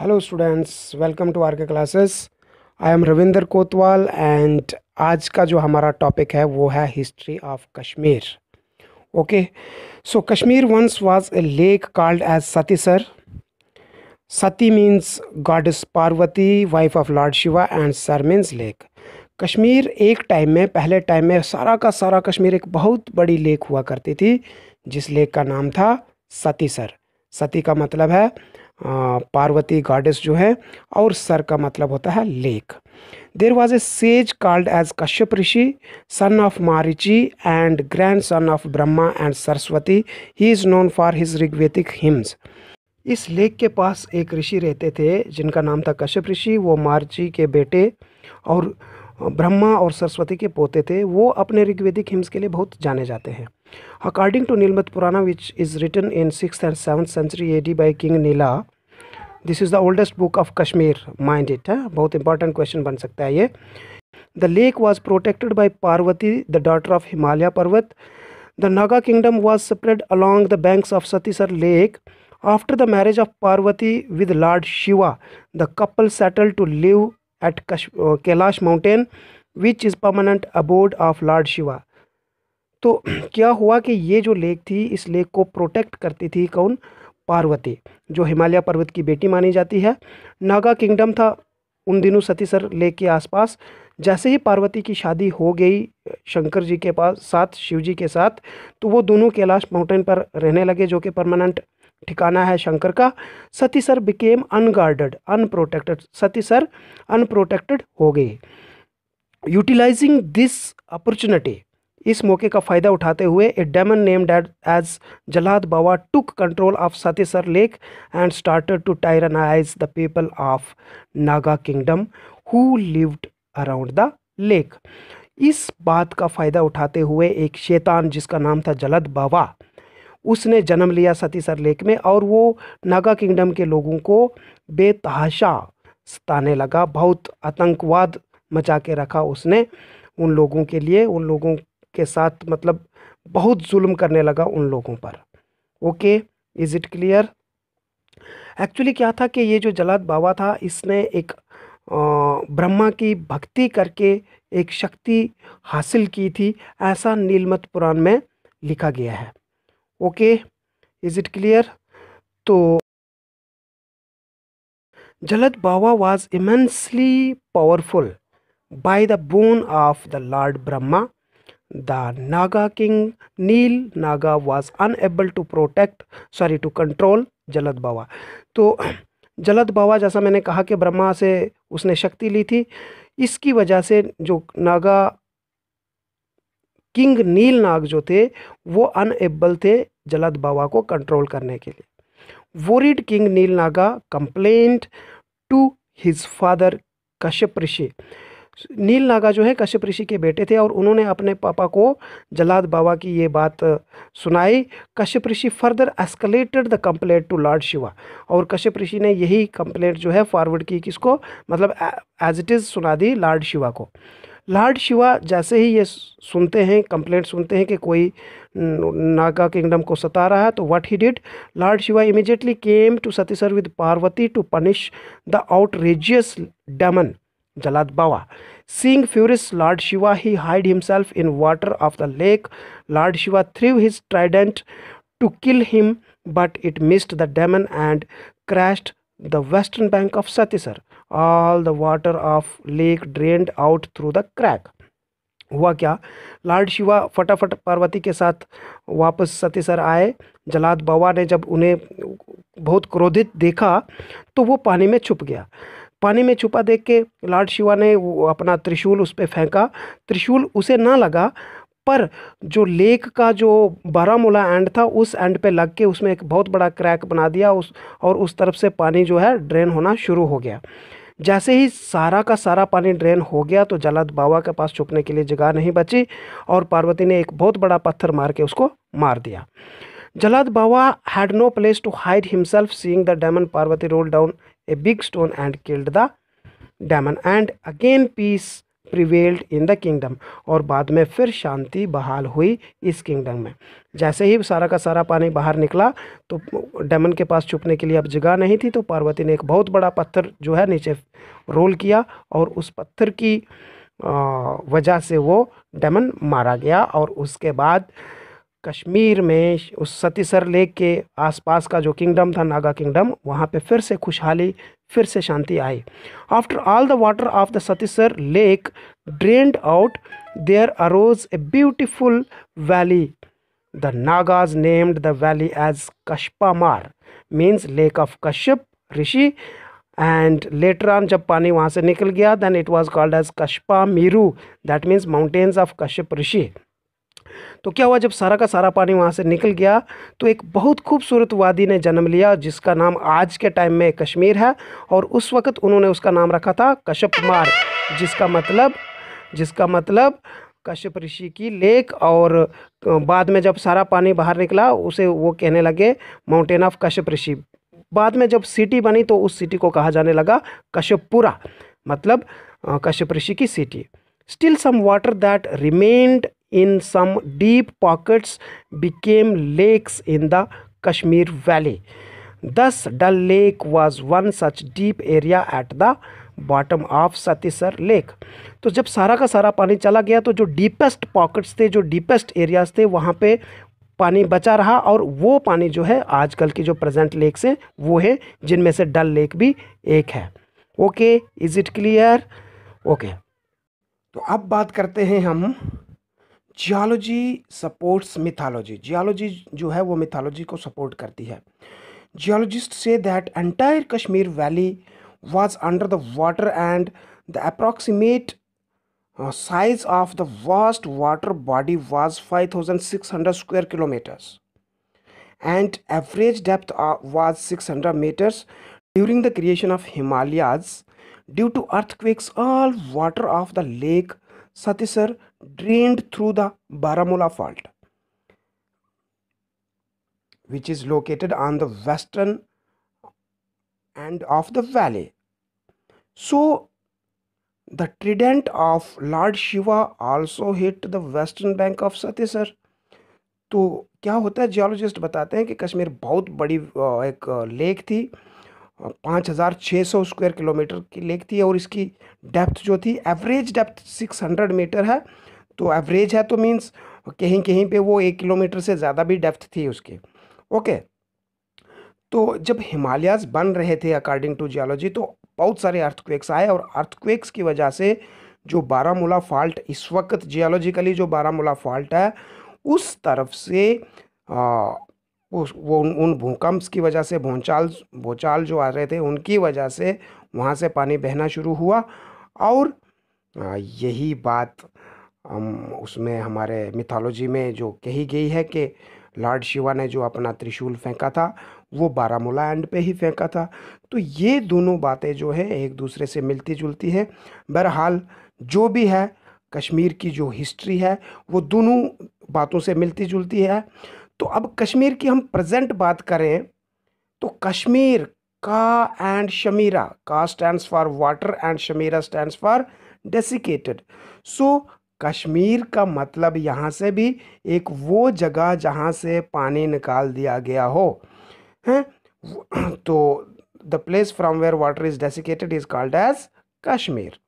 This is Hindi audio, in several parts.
Hello students welcome to R K classes I am Ravinder Kotwal and आज का जो हमारा टॉपिक है वो है history of Kashmir okay so Kashmir once was a lake called as Sar Sati means goddess Parvati wife of lord Shiva and Sar means lake Kashmir एक टाइम में पहले टाइम में सारा का सारा कश्मीर एक बहुत बड़ी लेक हुआ करती थी जिस लेक का नाम था सती सर सती का मतलब है पार्वती गॉडेस जो है और सर का मतलब होता है lake there was a sage called as Kashyap Rishi son of Marichi and grandson of Brahma and Saraswati he is known for his Rigvedic hymns इस लेक के पास एक ऋषि रहते थे जिनका नाम था कश्यप ऋषि वो मारिची के बेटे और ब्रह्मा और सरस्वती के पोते थे वो अपने ऋग्वेदिक हिम्स के लिए बहुत जाने जाते हैं According to Nilmat Purana, which is written in 6th and 7th century AD by King Nila, this is the oldest book of Kashmir, mind it. Huh? Both important question ban sakta hai The lake was protected by Parvati, the daughter of Himalaya Parvati, The Naga kingdom was spread along the banks of Satisar lake. After the marriage of Parvati with Lord Shiva, the couple settled to live at Kash uh, Kailash mountain, which is permanent abode of Lord Shiva. तो क्या हुआ कि ये जो लेक थी इस लेक को प्रोटेक्ट करती थी कौन पार्वती जो हिमालय पर्वत की बेटी मानी जाती है नागा किंगडम था उन दिनों सतीसर लेक के आसपास जैसे ही पार्वती की शादी हो गई शंकर जी के पास साथ शिव जी के साथ तो वो दोनों कैलाश माउंटेन पर रहने लगे जो कि परमानेंट ठिकाना है शंकर का Satisar became unguarded unprotected Satisar unprotected हो गई यूटिलाइजिंग दिस अपॉर्चुनिटी इस मौके का फ़ायदा उठाते हुए a name named as Jalad Baba took control of Satisar lake and started to tyrannize the people of Naga kingdom who lived around the lake इस बात का फ़ायदा उठाते हुए एक शैतान जिसका नाम था जलद बाबा उसने जन्म लिया सतीसर लेक में और वो नागा किंगडम के लोगों को बेतहाशा सताने लगा बहुत आतंकवाद मचा के रखा उसने उन लोगों के लिए उन लोगों के साथ मतलब बहुत जुल्म करने लगा उन लोगों पर okay is it clear actually क्या था कि ये जो जलाद बाबा था इसने एक ब्रह्मा की भक्ति करके एक शक्ति हासिल की थी ऐसा नीलमत पुराण में लिखा गया है ओके इज़ इट क्लियर तो Jalad Baba was immensely powerful by the boon of the lord Brahma the naga king neel naga was unable to protect sorry to control जलद बाबा तो जलद बाबा जैसा मैंने कहा कि ब्रह्मा से उसने शक्ति ली थी इसकी वजह से जो नागा किंग नील नाग जो थे वो अनएबल थे जलद बाबा को कंट्रोल करने के लिए worried king Neel Naga complaint to his father Kashyap Rishi Neel Naga जो है कश्यप ऋषि के बेटे थे और उन्होंने अपने पापा को जलाद बाबा की ये बात सुनाई Kashyap Rishi further escalated the complaint to lord Shiva और कश्यप ऋषि ने यही कंप्लेंट जो है फॉरवर्ड की किसको मतलब एज इट इज़ सुना दी लॉर्ड शिवा को लॉर्ड शिवा जैसे ही ये सुनते हैं कंप्लेंट सुनते हैं कि कोई नागा किंगडम को सता रहा है तो what he did lord Shiva immediately came to Satisar with Parvati to punish the outrageous demon Jaladbhawa. Seeing furious Lord Shiva, he hid himself in water of the lake. Lord Shiva threw his trident to kill him, but it missed the demon and crashed the western bank of Satisar. All the water of lake drained out through the crack. हुआ क्या लॉर्ड शिवा फटाफट पार्वती के साथ वापस सतीसर आए जलाद बाबा ने जब उन्हें बहुत क्रोधित देखा तो वो पानी में छुप गया पानी में छुपा देख के लॉर्ड शिवा ने वो अपना त्रिशूल उस पर फेंका त्रिशूल उसे ना लगा पर जो लेक का जो बारामूला एंड था उस एंड पे लग के उसमें एक बहुत बड़ा क्रैक बना दिया उस और उस तरफ से पानी जो है ड्रेन होना शुरू हो गया जैसे ही सारा का सारा पानी ड्रेन हो गया तो जलद बाबा के पास छुपने के लिए जगह नहीं बची और पार्वती ने एक बहुत बड़ा पत्थर मार के उसको मार दिया Jalad Baba had no place to hide himself seeing the diamond Parvati roll down a big stone and killed the demon and again peace prevailed in the kingdom और बाद में फिर शांति बहाल हुई इस किंगडम में जैसे ही सारा का सारा पानी बाहर निकला तो डैमन के पास छुपने के लिए अब जगह नहीं थी तो पार्वती ने एक बहुत बड़ा पत्थर जो है नीचे रोल किया और उस पत्थर की वजह से वो डमन मारा गया और उसके बाद कश्मीर में उस सतीसर लेक के आसपास का जो किंगडम था नागा किंगडम वहाँ पे फिर से खुशहाली फिर से शांति आई after all the water of the Satisar lake drained out there arose a beautiful valley the Nagas named the valley as Mar means lake of Kashyap Rishi and later on जब पानी वहाँ से निकल गया then it was called as Kashpa Meru that means mountains of Kashyap Rishi तो क्या हुआ जब सारा का सारा पानी वहाँ से निकल गया तो एक बहुत खूबसूरत वादी ने जन्म लिया जिसका नाम आज के टाइम में कश्मीर है और उस वक्त उन्होंने उसका नाम रखा था कश्यप मार जिसका मतलब जिसका मतलब कश्यप ऋषि की लेक और बाद में जब सारा पानी बाहर निकला उसे वो कहने लगे माउंटेन ऑफ कश्यप ऋषि बाद में जब सिटी बनी तो उस सिटी को कहा जाने लगा कश्यपुरा मतलब कश्यप ऋषि की city still some water that remained in some deep pockets became lakes in the Kashmir Valley. Thus, Dal Lake was one such deep area at the bottom of Satisar lake तो जब सारा का सारा पानी चला गया तो जो डीपेस्ट पॉकेट्स थे जो डीपेस्ट एरियाज थे वहाँ पे पानी बचा रहा और वो पानी जो है आजकल की जो प्रेजेंट लेक से वो है जिनमें से डल लेक भी एक है okay is it clear okay तो अब बात करते हैं हम जियोलॉजी सपोर्ट्स मिथालॉजी जियोलॉजी जो है वो मिथालॉजी को सपोर्ट करती है geologist say that entire Kashmir valley was under the water and the approximate size of the vast water body was five thousand six hundred square kilometres and average depth was six hundred metres during the creation of Himalayas due to earthquakes all water of the lake Satisar drained through the Baramulla fault which is located on the western end of the valley. So the trident of Lord Shiva also hit the western bank of Satisar. तो क्या होता है जियोलॉजिस्ट बताते हैं कि कश्मीर बहुत बड़ी एक लेक थी पाँच हज़ार छः सौ स्क्वायर किलोमीटर की लेक थी और इसकी डेप्थ जो थी average depth six hundred metre है तो एवरेज है तो मीन्स कहीं कहीं पे वो एक किलोमीटर से ज़्यादा भी डेप्थ थी उसके ओके तो जब हिमालयाज बन रहे थे अकॉर्डिंग टू जियोलॉजी तो बहुत सारे अर्थक्वेक्स आए और अर्थक्वेक्स की वजह से जो बारामूला फॉल्ट इस वक्त जियोलॉजिकली जो बारामूला फॉल्ट है उस तरफ से आ, उस वो उन, उन भूकंप्स की वजह से भूचाल भूचाल जो आ रहे थे उनकी वजह से वहाँ से पानी बहना शुरू हुआ और यही बात हम उसमें हमारे मिथालोजी में जो कही गई है कि लॉर्ड शिवा ने जो अपना त्रिशूल फेंका था वो बारामूला एंड पे ही फेंका था तो ये दोनों बातें जो है एक दूसरे से मिलती जुलती हैं बहरहाल जो भी है कश्मीर की जो हिस्ट्री है वो दोनों बातों से मिलती जुलती है तो अब कश्मीर की हम प्रेजेंट बात करें तो कश्मीर का and Shamira Ka stands for water and Shamira stands for desiccated so Kashmir का मतलब यहाँ से भी एक वो जगह जहाँ से पानी निकाल दिया गया हो हैं तो the place from where water is desiccated is called as Kashmir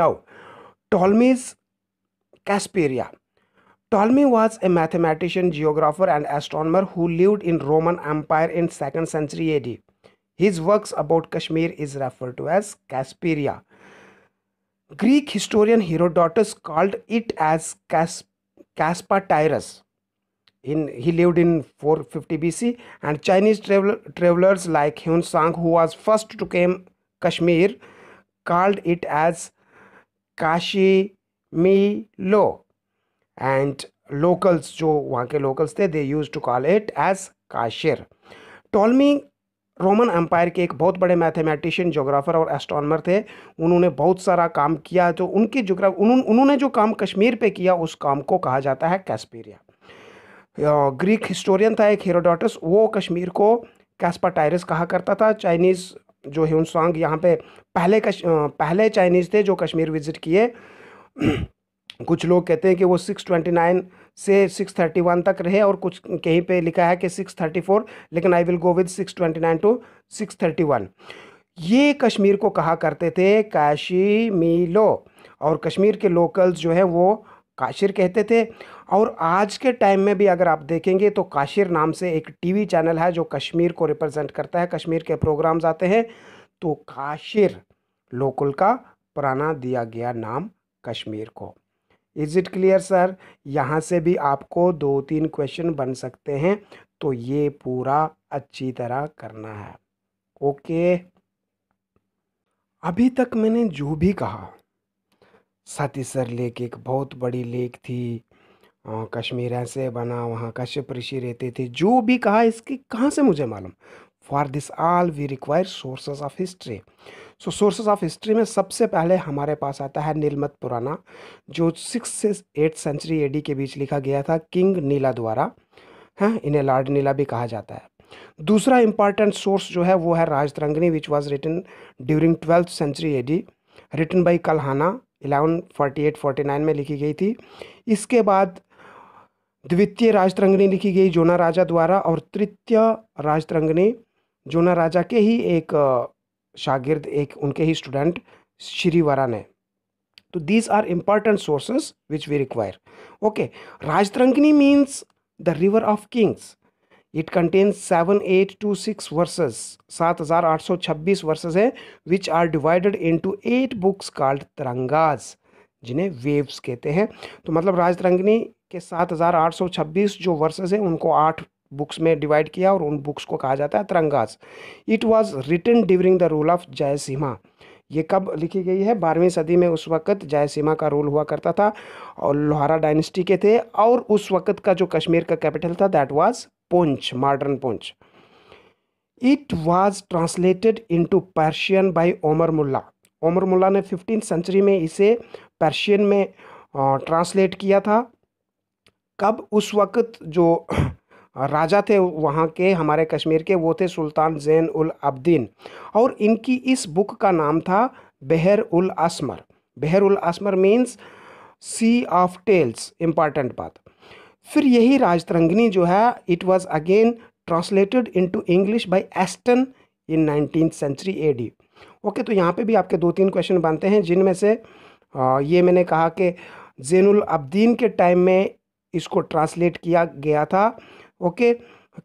now Ptolemy's Kaspeiria Ptolemy was a mathematician geographer and astronomer who lived in Roman empire in second century A D his work about Kashmir is refer to as Kaspeiria Greek historian Herodotus called it as Cas- Tyrus. In, he lived in 450 BC, and Chinese travel, travelers like Hun Sang, who was first to came Kashmir, called it as Lo. And locals, जो वहाँ के locals they used to call it as Kashir. Ptolemy Roman empire के एक बहुत बड़े मैथमेटिशियन जोग्राफ़र और एस्ट्रॉनमर थे उन्होंने बहुत सारा काम किया तो उनकी जोग्राफ उन्हों, उन्होंने जो काम कश्मीर पे किया उस काम को कहा जाता है कैस्पेरिया ग्रीक हिस्टोरियन था एक हीरोडोटस वो कश्मीर को कैस्पाटायरस कहा करता था चाइनीज़ जो सॉन्ग यहाँ पे पहले कश पहले चाइनीज़ थे जो कश्मीर विज़िट किए कुछ लोग कहते हैं कि वो सिक्स ट्वेंटी नाइन से 631 तक रहे और कुछ कहीं पे लिखा है कि 634 लेकिन I will go with 629 to 631 ये कश्मीर को कहा करते थे काशी मीलो और कश्मीर के लोकल्स जो है वो काशिर कहते थे और आज के टाइम में भी अगर आप देखेंगे तो काशिर नाम से एक टीवी चैनल है जो कश्मीर को रिप्रेजेंट करता है कश्मीर के प्रोग्राम्स आते हैं तो काशिर लोकल का पुराना दिया गया नाम कश्मीर को इज़ इट क्लियर सर यहाँ से भी आपको दो तीन क्वेश्चन बन सकते हैं तो ये पूरा अच्छी तरह करना है ओके अभी तक मैंने जो भी कहा सती सर लेक एक बहुत बड़ी लेक थी कश्मीर ऐसे बना वहाँ कश्यप ऋषि रहते थे जो भी कहा इसकी कहाँ से मुझे मालूम for this all we require sources of history so sources of history में सबसे पहले हमारे पास आता है नीलमत पुराना जो सिक्स से एट सेंचुरी एडी के बीच लिखा गया था किंग नीला द्वारा हैं हाँ, इन्हें लॉर्ड नीला भी कहा जाता है दूसरा इंपॉर्टेंट सोर्स जो है वो है Rajatarangini which was written during twelfth century AD written by Kalhana eleven forty eight forty nine में लिखी गई थी इसके बाद द्वितीय राजतरंगनी लिखी गई जोना राजा द्वारा और तृतीय राजतरंगनी जोना राजा के ही एक शागिर्द एक उनके ही स्टूडेंट श्रीवरा ने तो these are important sources which we require okay Rajatarangini means the river of kings it contains seven eight two six verses सात हज़ार आठ सौ छब्बीस वर्सेज हैं which are divided to eight books called tarangas जिन्हें वेव्स कहते हैं तो मतलब राजतरंगिनी के सात हज़ार आठ सौ छब्बीस जो वर्सेज हैं उनको आठ बुक्स में डिवाइड किया और उन बुक्स को कहा जाता है tarangas it was written during the rule of Jayasimha ये कब लिखी गई है बारहवीं सदी में उस वक़्त जयसिम्हा का रूल हुआ करता था और लोहारा डायनेस्टी के थे और उस वक़्त का जो कश्मीर का कैपिटल था that was Poonch modern Poonch it was translated into Persian by Omar Mulla Omar मुला ने फिफ्टीन सेंचुरी में इसे पर्शियन में ट्रांसलेट किया था कब उस वक़्त जो राजा थे वहाँ के हमारे कश्मीर के वो थे सुल्तान जैन उल अब्दीन और इनकी इस बुक का नाम था बहर ul Asmar Bahr ul Asmar means sea of tales important बात फिर यही राजतरंगनी जो है it was again translated into English by Aston in nineteen century AD okay तो यहाँ पे भी आपके दो तीन क्वेश्चन बनते हैं जिनमें से ये मैंने कहा कि जैनुल अब्दीन के टाइम में इसको ट्रांसलेट किया गया था ओके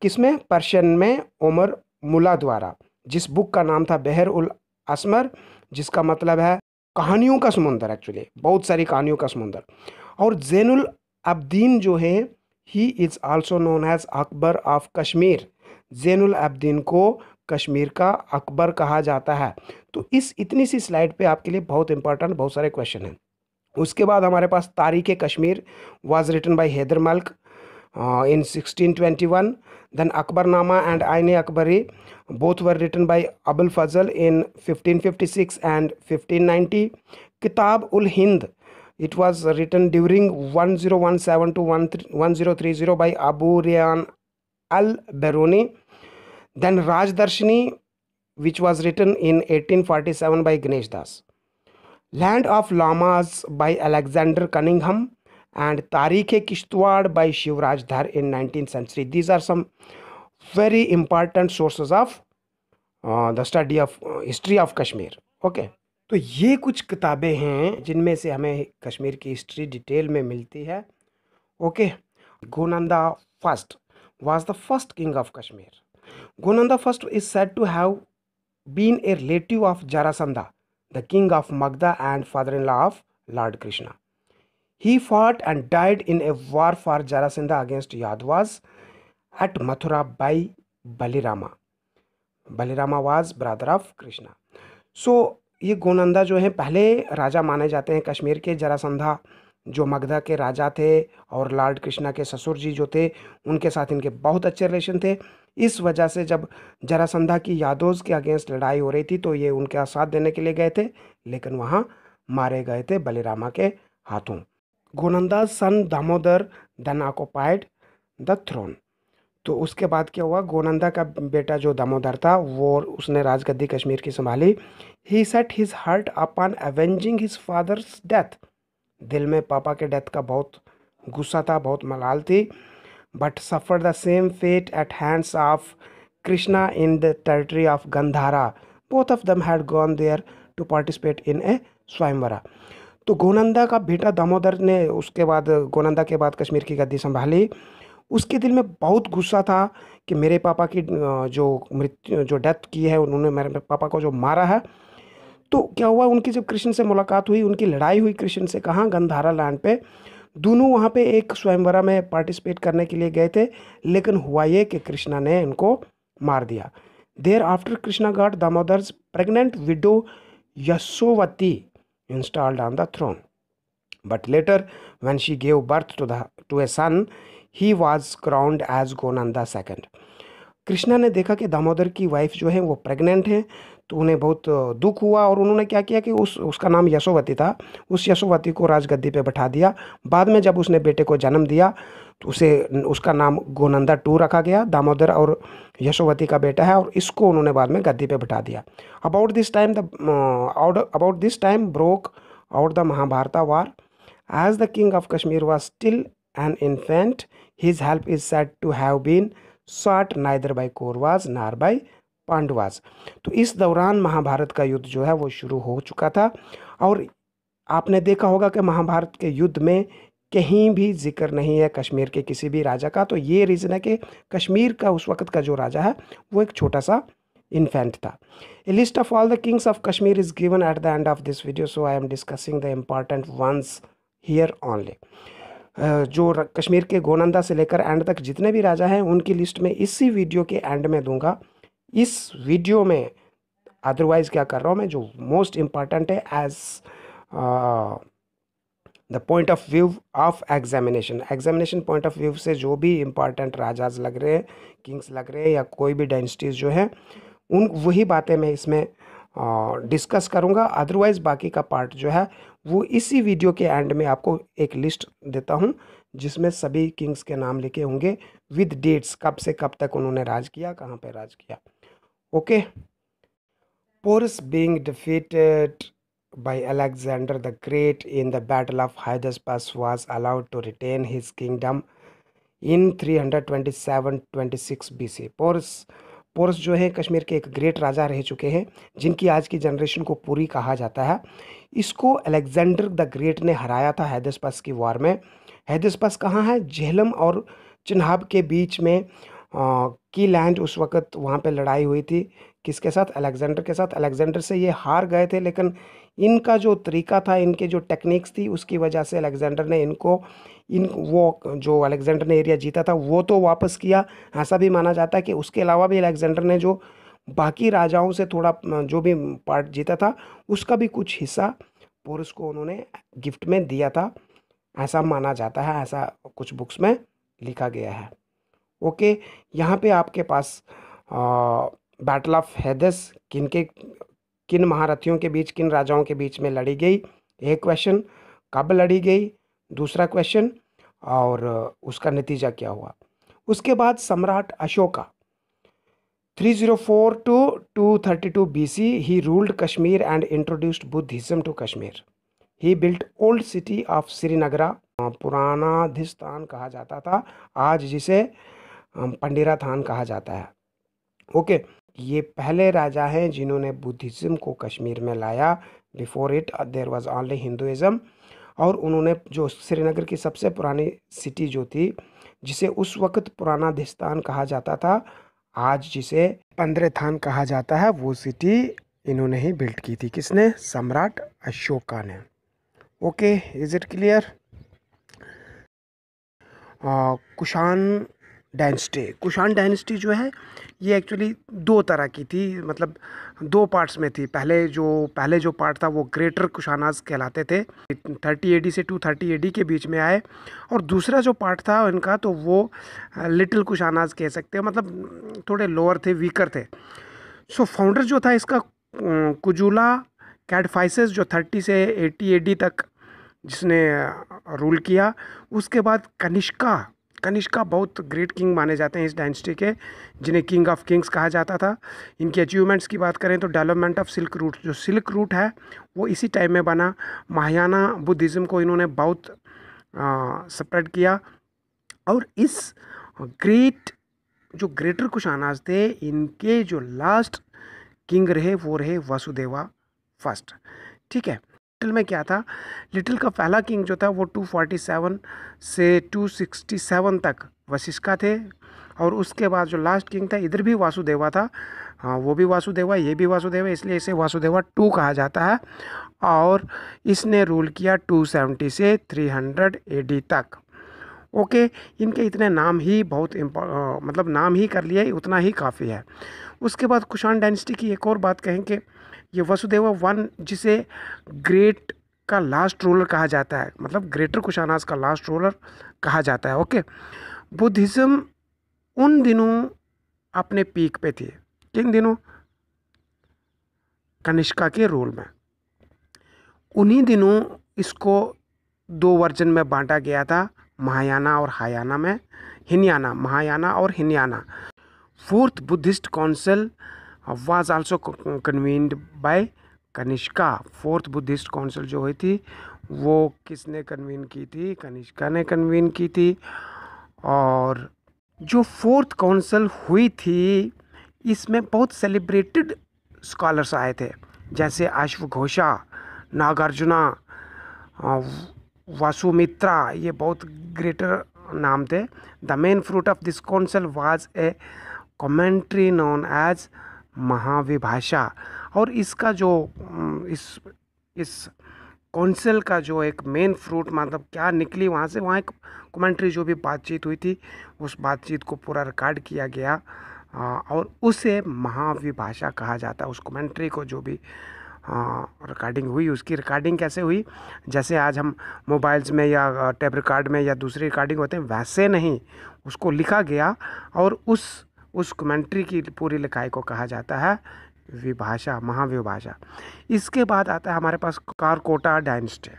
किसमें पर्शियन में उमर मुला द्वारा जिस बुक का नाम था बहर उल असमर जिसका मतलब है कहानियों का समुंदर एक्चुअली बहुत सारी कहानियों का समुंदर और जैनुल अब्दीन जो है he is also known as Akbar of Kashmir Zainul Abidin को कश्मीर का अकबर कहा जाता है तो इस इतनी सी स्लाइड पे आपके लिए बहुत इंपॉर्टेंट बहुत सारे क्वेश्चन हैं उसके बाद हमारे पास Tarikh Kashmir was written by Haidar Malik Uh, in 1621 then akbarnama and aine akbari both were written by abul fazl in 1556 and 1590 kitab ul hind it was written during 1017 to 1030 by abu riyan al beruni then Raj Darshini, which was written in 1847 by ganesh das land of Lamas by alexander cunningham and Tariqe Kishtwar by Shivraj Dhar in 19th century. These are some very important sources of uh, the study of uh, history of Kashmir. Okay. तो ये कुछ किताबें हैं जिनमें से हमें कश्मीर की हिस्ट्री डिटेल में मिलती है okay Gonanda first was the first king of Kashmir Gonanda first is said to have been a relative of Jarasandha the king of Magadha and father in law of lord Krishna He fought and died in a war for Jarasandha against Yadavas at Mathura by Balirama. Balirama was brother of Krishna. So ये गोनंदा जो है पहले राजा माने जाते हैं कश्मीर के जरासंधा जो मगधा के राजा थे और लॉर्ड कृष्णा के ससुर जी जो थे उनके साथ इनके बहुत अच्छे रिलेशन थे इस वजह से जब जरासंधा की यादोज के अगेंस्ट लड़ाई हो रही थी तो ये उनका साथ देने के लिए गए थे लेकिन वहाँ मारे गए थे बलिरामा के हाथों Gonanda son Damodar then occupied the throne तो उसके बाद क्या हुआ गोनंदा का बेटा जो दामोदर था वो उसने राजगद्दी कश्मीर की संभाली he set his heart upon avenging his father's death दिल में पापा के डेथ का बहुत गुस्सा था बहुत मलाल थी but suffer the same fate at hands of Krishna in the territory of Gandhara both of them had gone there to participate in a swayamvara तो गोनंदा का बेटा दामोदर ने उसके बाद गोनंदा के बाद कश्मीर की गद्दी संभाली उसके दिल में बहुत गुस्सा था कि मेरे पापा की जो मृत्यु जो डेथ की है उन्होंने मेरे पापा को जो मारा है तो क्या हुआ उनकी जब कृष्ण से मुलाकात हुई उनकी लड़ाई हुई कृष्ण से कहाँ गंधारा लैंड पे दोनों वहाँ पे एक स्वयंवरा में पार्टिसिपेट करने के लिए गए थे लेकिन हुआ ये कि कृष्णा ने इनको मार दिया thereafter Krishna got Damodar's pregnant widow Yashovati installed on the throne. But later, when she gave birth to, the, to a son, he was crowned as Gonanda second Krishna ने देखा कि दामोदर की वाइफ जो है वो प्रेग्नेंट है तो उन्हें बहुत दुख हुआ और उन्होंने क्या किया कि उस उसका नाम यशोवती था उस यशोवती को राजगद्दी पे बैठा दिया बाद में जब उसने बेटे को जन्म दिया उसे उसका नाम गोनंदा टू रखा गया दामोदर और यशोवती का बेटा है और इसको उन्होंने बाद में गद्दी पे बिठा दिया about this time the about this time broke out the Mahabharata war as the king of Kashmir was still an infant his help is said to have been sought neither by Kauravas nor by Pandavas तो इस दौरान महाभारत का युद्ध जो है वो शुरू हो चुका था और आपने देखा होगा कि महाभारत के युद्ध में कहीं भी जिक्र नहीं है कश्मीर के किसी भी राजा का तो ये रीज़न है कि कश्मीर का उस वक्त का जो राजा है वो एक छोटा सा इन्फेंट था a list of all the kings of Kashmir is given at the end of this video so I am discussing the important ones here only जो कश्मीर के गोनंदा से लेकर एंड तक जितने भी राजा हैं उनकी लिस्ट में इसी वीडियो के एंड में दूंगा इस वीडियो में अदरवाइज़ क्या कर रहा हूँ मैं जो मोस्ट इम्पॉर्टेंट है as the point of view of examination examination point of view से जो भी इंपॉर्टेंट राजाज लग रहे हैं किंग्स लग रहे हैं या कोई भी डाइनेस्टीज जो है उन वही बातें मैं इसमें डिस्कस करूंगा अदरवाइज़ बाकी का पार्ट जो है वो इसी वीडियो के एंड में आपको एक लिस्ट देता हूँ जिसमें सभी किंग्स के नाम लिखे होंगे विद डेट्स कब से कब तक उन्होंने राज किया कहाँ पे राज किया okay Porus being defeated by Alexander the Great in the Battle of Hydaspes was allowed to retain his kingdom in 327-26 BC Porus Porus जो है कश्मीर के एक ग्रेट राजा रह चुके हैं जिनकी आज की जनरेशन को पूरी कहा जाता है इसको अलेक्जेंडर द ग्रेट ने हराया था हैदसपस की वॉर में हैदसपस कहाँ है झेलम और चिन्हाब के बीच में की लैंड उस वक़्त वहाँ पे लड़ाई हुई थी किसके साथ अलेक्जेंडर के साथ अलेक्जेंडर से ये हार गए थे लेकिन इनका जो तरीका था इनके जो टेक्निक्स थी उसकी वजह से अलेक्जेंडर ने इनको इन वो जो अलेक्जेंडर ने एरिया जीता था वो तो वापस किया ऐसा भी माना जाता है कि उसके अलावा भी अलेक्जेंडर ने जो बाकी राजाओं से थोड़ा जो भी पार्ट जीता था उसका भी कुछ हिस्सा पोरस को उन्होंने गिफ्ट में दिया था ऐसा माना जाता है ऐसा कुछ बुक्स में लिखा गया है ओके यहाँ पे आपके पास बैटल ऑफ हैदस किनके किन महारथियों के बीच किन राजाओं के बीच में लड़ी गई एक क्वेश्चन कब लड़ी गई दूसरा क्वेश्चन और उसका नतीजा क्या हुआ उसके बाद सम्राट Ashoka 304 to two thirty two B he ruled Kashmir and introduced Buddhism to Kashmir he built old city of Srinagara पुराना धिस्तान कहा जाता था आज जिसे पंडिरा थान कहा जाता है ओके okay, ये पहले राजा हैं जिन्होंने बुद्धिज़्म को कश्मीर में लाया before it there was only Hinduism और उन्होंने जो श्रीनगर की सबसे पुरानी सिटी जो थी जिसे उस वक्त पुराना दिस्तान कहा जाता था आज जिसे पंद्रह थान कहा जाता है वो सिटी इन्होंने ही बिल्ट की थी किसने सम्राट अशोका ने okay is it clear Kushan dynasty Kushan dynasty जो है ये एक्चुअली दो तरह की थी मतलब दो पार्ट्स में थी पहले जो पहले जो पार्ट था वो ग्रेटर कुशानाज कहलाते थे 30 एडी से 230 एडी के बीच में आए और दूसरा जो पार्ट था इनका तो वो लिटिल कुशानाज कह सकते हैं मतलब थोड़े लोअर थे वीकर थे सो so, फाउंडर जो था इसका कुजुला कैडफाइसिस जो थर्टी से 80 एडी तक जिसने रूल किया उसके बाद कनिष्का कनिष्का बहुत ग्रेट किंग माने जाते हैं इस डायनेस्टी के जिन्हें किंग ऑफ किंग्स कहा जाता था इनके अचीवमेंट्स की बात करें तो डेवलपमेंट ऑफ सिल्क रूट जो सिल्क रूट है वो इसी टाइम में बना महायाना बुद्धिज़्म को इन्होंने बहुत स्प्रेड किया और इस ग्रेट जो ग्रेटर कुशानाज थे इनके जो लास्ट किंग रहे वो रहे वासुदेवा फर्स्ट ठीक है लिटिल में क्या था लिटिल का पहला किंग जो था वो 247 से 267 तक वशिष्का थे और उसके बाद जो लास्ट किंग था इधर भी वासुदेवा था हाँ वो भी वासुदेवा ये भी वासुदेवा इसलिए इसे वासुदेवा टू कहा जाता है और इसने रूल किया 270 से 300 एडी तक ओके इनके इतने नाम ही बहुत मतलब नाम ही कर लिए उतना ही काफ़ी है उसके बाद कुशाण डायनेस्टी की एक और बात कहें कि ये वसुदेव वन जिसे ग्रेट का लास्ट रोलर कहा जाता है मतलब ग्रेटर कुशानास का लास्ट रोलर कहा जाता है ओके बुद्धिज़्म उन दिनों अपने पीक पे थी किन दिनों कनिष्का के रोल में उन्हीं दिनों इसको दो वर्जन में बांटा गया था महायाना और हायाना में हिनयाना महायाना और Hinayana fourth Buddhist council was also convened by Kanishka fourth Buddhist council जो हुई थी वो किसने कन्वीन की थी कनिष्का ने कन्वीन की थी और जो फोर्थ काउंसिल हुई थी इसमें बहुत सेलिब्रेटेड स्कॉलर्स आए थे जैसे अश्व घोषा नागार्जुना वासुमित्रा ये बहुत ग्रेटर नाम थे the main fruit of this council was a commentary known as Mahavibhasha और इसका जो इस इस कौंसिल का जो एक मेन फ्रूट मतलब क्या निकली वहाँ से वहाँ एक कमेंट्री जो भी बातचीत हुई थी उस बातचीत को पूरा रिकॉर्ड किया गया और उसे महाविभाषा कहा जाता है उस कमेंट्री को जो भी रिकॉर्डिंग हुई उसकी रिकॉर्डिंग कैसे हुई जैसे आज हम मोबाइल्स में या टेप रिकॉर्ड में या दूसरे रिकॉर्डिंग होते हैं वैसे नहीं उसको लिखा गया और उस उस कमेंट्री की पूरी लिखाई को कहा जाता है विभाषा महाविभाषा इसके बाद आता है हमारे पास कारकोटा डायनेस्टी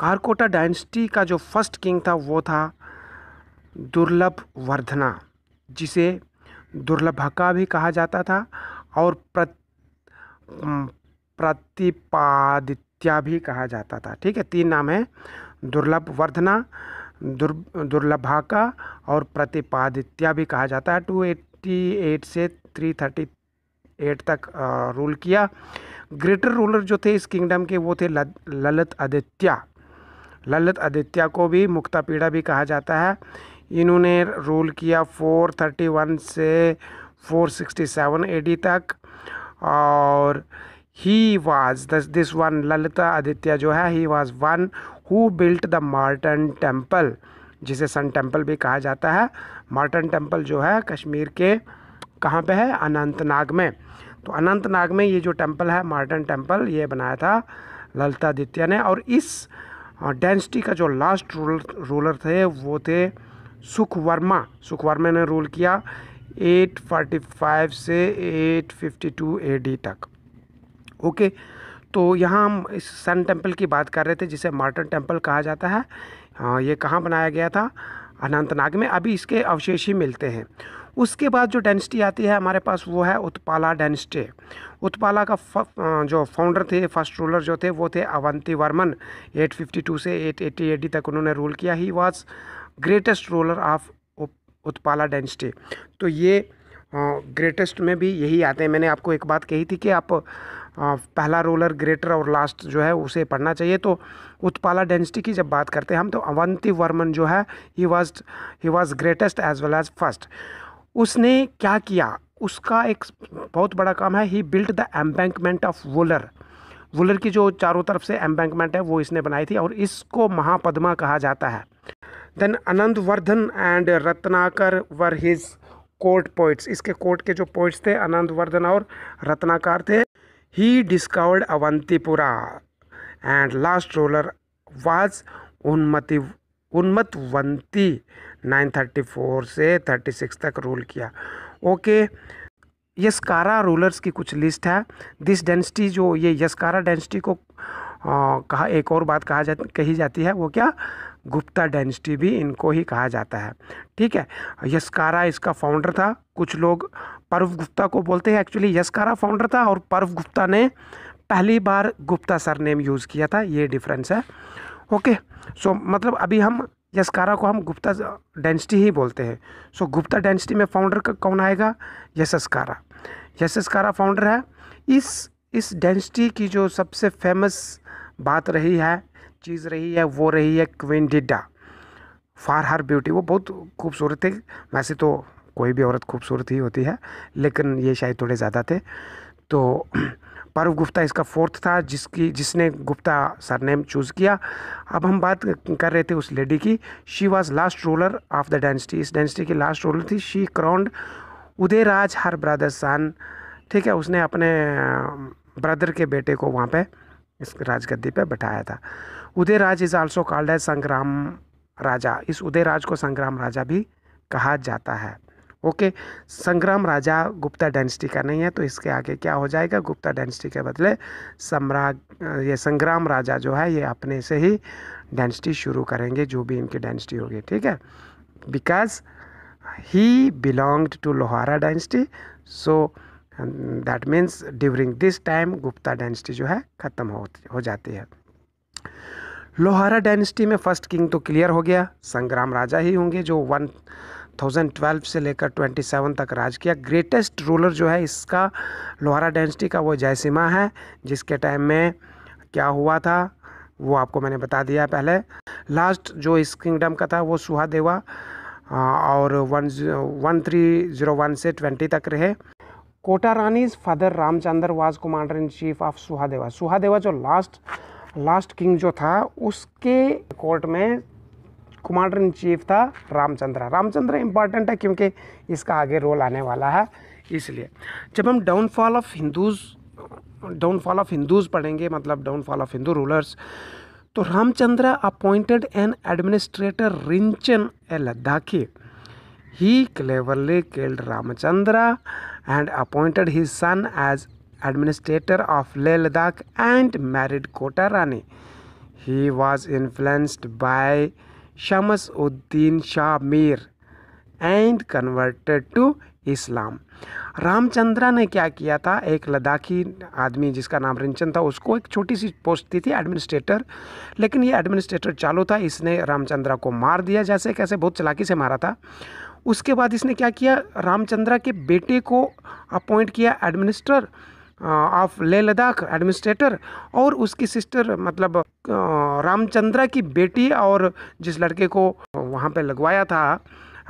कारकोटा डायनेस्टी का जो फर्स्ट किंग था वो था दुर्लभ वर्धना जिसे दुर्लभका भी कहा जाता था और प्रत प्रतिपादित्या भी कहा जाता था ठीक है तीन नाम है दुर्लभ वर्धना दुर् दुर्लभाका और प्रतिपादित्या भी कहा जाता है टू एट्टी एट से थ्री थर्टी एट तक रूल किया ग्रेटर रूलर जो थे इस किंगडम के वो थे ललित आदित्य ललित आदित्य को भी मुक्तापीड़ा भी कहा जाता है इन्होंने रूल किया फोर थर्टी वन से four sixty seven A D तक और he was this one Lalitaditya जो है he was one who built the Martand temple जिसे सन टेम्पल भी कहा जाता है मार्टन टेम्पल जो है कश्मीर के कहाँ पे है अनंतनाग में तो अनंतनाग में ये जो टेम्पल है मार्टन टेम्पल ये बनाया था ललितादित्य ने और इस डेंसिटी का जो लास्ट रूल रूलर थे वो थे सुखवर्मा सुखवर्मा ने रूल किया 845 से 852 एडी तक ओके okay. तो यहाँ हम इस सन टेम्पल की बात कर रहे थे जिसे मार्टन टेम्पल कहा जाता है ये कहाँ बनाया गया था अनंतनाग में अभी इसके अवशेष ही मिलते हैं उसके बाद जो डेंसिटी आती है हमारे पास वो है उत्पाला डेंसिटी उत्पाला का फ, जो फाउंडर थे फर्स्ट रूलर जो थे वो थे अवंती वर्मन 852 से 880 एट्टी तक उन्होंने रूल किया he was greatest ruler of Utpala dynasty तो ये ग्रेटेस्ट में भी यही आते हैं मैंने आपको एक बात कही थी कि आप पहला रोलर ग्रेटर और लास्ट जो है उसे पढ़ना चाहिए तो उत्पाला डेंसिटी की जब बात करते हैं हम तो अवंती वर्मन जो है he was he was greatest as well as first उसने क्या किया उसका एक बहुत बड़ा काम है he built the embankment of Wular Wular की जो चारों तरफ से एम्बैंकमेंट है वो इसने बनाई थी और इसको महापद्मा कहा जाता है then Anandavardhana and Ratnakar were his court poets इसके कोर्ट के जो पोइट्स थे अनंतवर्धन और रत्नाकर थे He discovered Avantipura and last ruler was उन्मति उन्मतवंती 934 से 36 तक रूल किया ओके यस्कारा रूलर्स की कुछ लिस्ट है दिस डेंसिटी जो ये यस्कारा डेंसिटी को आ, कहा एक और बात कहा जा कही जाती है वो क्या गुप्ता डायनेस्टी भी इनको ही कहा जाता है ठीक है यस्कारा इसका फाउंडर था कुछ लोग पर्व गुप्ता को बोलते हैं एक्चुअली यस्कारा फाउंडर था और पर्व गुप्ता ने पहली बार गुप्ता सर नेम यूज़ किया था ये डिफरेंस है ओके सो मतलब अभी हम यस्कारा को हम गुप्ता डेंसिटी ही बोलते हैं सो गुप्ता डेंसिटी में फाउंडर का कौन आएगा यशस्कारा यशस्कारा फाउंडर है इस इस डेंसिटी की जो सबसे फेमस बात रही है चीज़ रही है वो रही है क्वीन डिडा फार हर ब्यूटी वो बहुत खूबसूरत थे वैसे तो कोई भी औरत खूबसूरत ही होती है लेकिन ये शायद थोड़े ज़्यादा थे तो पर्व गुप्ता इसका फोर्थ था जिसकी जिसने गुप्ता सरनेम चूज़ किया अब हम बात कर रहे थे उस लेडी की she was last ruler of the dynasty इस डेंसिटी की लास्ट रूलर थी she crowned Udayaraj her brother son ठीक है उसने अपने ब्रदर के बेटे को वहाँ पे इस राजगद्दी पे बैठाया था उदयराज इज़ आल्सो कॉल्ड है संग्राम राजा इस उदयराज को संग्राम राजा भी कहा जाता है ओके संग्राम राजा गुप्ता डेंसिटी का नहीं है तो इसके आगे क्या हो जाएगा गुप्ता डेंसिटी के बदले सम्राग ये संग्राम राजा जो है ये अपने से ही डेंसिटी शुरू करेंगे जो भी इनकी डेंसिटी होगी ठीक है because he belonged to Lohara dynasty so that means during this time Gupta dynasty जो है ख़त्म हो हो जाती है लोहारा डायनेस्टी में फर्स्ट किंग तो क्लियर हो गया संग्राम राजा ही होंगे जो वन 1012 से लेकर 27 तक राज किया ग्रेटेस्ट रूलर जो है इसका लोहारा डायनेस्टी का वो जयसिम्हा है जिसके टाइम में क्या हुआ था वो आपको मैंने बता दिया पहले लास्ट जो इस किंगडम का था वो सुहादेवा और one one three zero one से ट्वेंटी तक रहे Kota Rani's father Ramchandra was commander in chief of Suhadeva Suhadeva जो लास्ट लास्ट किंग जो था उसके कोर्ट में कमांडर इन चीफ था रामचंद्र रामचंद्र इम्पॉर्टेंट है क्योंकि इसका आगे रोल आने वाला है इसलिए जब हम downfall of Hindus downfall of Hindus पढ़ेंगे मतलब डाउनफॉल ऑफ हिंदू रूलर्स तो Ramchandra appointed an administrator Rinchan a Ladakhi he cleverly killed Ramchandra and appointed his son as administrator of Leh Ladakh and married Kota Rani. He was influenced by Shams uddin Shah Shah Mir and converted to Islam Ramchandra ने क्या किया था एक लद्दाखी आदमी जिसका नाम रिंचन था उसको एक छोटी सी पोस्ट दी थी एडमिनिस्ट्रेटर लेकिन ये एडमिनिस्ट्रेटर चालू था इसने रामचंद्रा को मार दिया जैसे कैसे बहुत चलाकी से मारा था उसके बाद इसने क्या किया रामचंद्रा के बेटे को अपॉइंट किया administrator of Leh Ladakh administrator और उसकी सिस्टर मतलब रामचंद्रा की बेटी और जिस लड़के को वहाँ पे लगवाया था